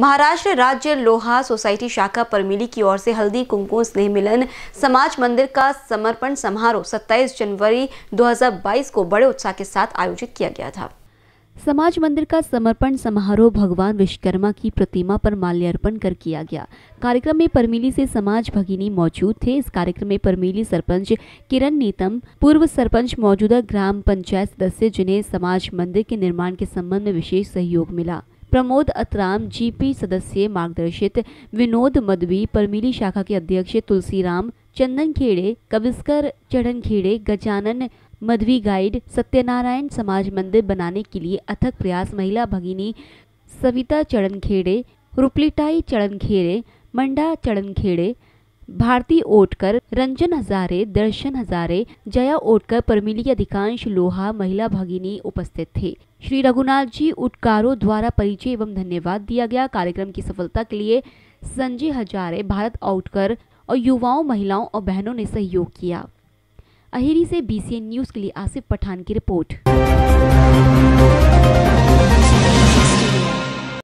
महाराष्ट्र राज्य लोहा सोसाइटी शाखा परमिली की ओर से हल्दी कुमकुम स्नेह मिलन समाज मंदिर का समर्पण समारोह 27 जनवरी 2022 को बड़े उत्साह के साथ आयोजित किया गया था समाज मंदिर का समर्पण समारोह भगवान विश्वकर्मा की प्रतिमा पर माल्यार्पण कर किया गया कार्यक्रम में परमिली से समाज भगिनी मौजूद थे इस कार्यक्रम में परमिली सरपंच किरण नीतम पूर्व सरपंच मौजूदा ग्राम पंचायत सदस्य जिन्हें समाज मंदिर के निर्माण के संबंध में विशेष सहयोग मिला प्रमोद अतराम जीपी सदस्य मार्गदर्शित विनोद मदवी परमीली शाखा के अध्यक्ष तुलसीराम चंदन खेड़े कविस्कर चढ़न खेड़े गजानन मधवी गाइड सत्यनारायण समाज मंदिर बनाने के लिए अथक प्रयास महिला भगिनी सविता चढ़न खेड़े रूपलीटाई चढ़न खेड़े मंडा चढ़न खेड़े भारती ओटकर रंजन हजारे दर्शन हजारे जया ओटकर परमिली अधिकांश लोहा महिला भगिनी उपस्थित थे श्री रघुनाथ जी उटकारों द्वारा परिचय एवं धन्यवाद दिया गया कार्यक्रम की सफलता के लिए संजय हजारे भारत आउटकर और युवाओं महिलाओं और बहनों ने सहयोग किया अहिरी से बीसीएन न्यूज़ के लिए आसिफ पठान की रिपोर्ट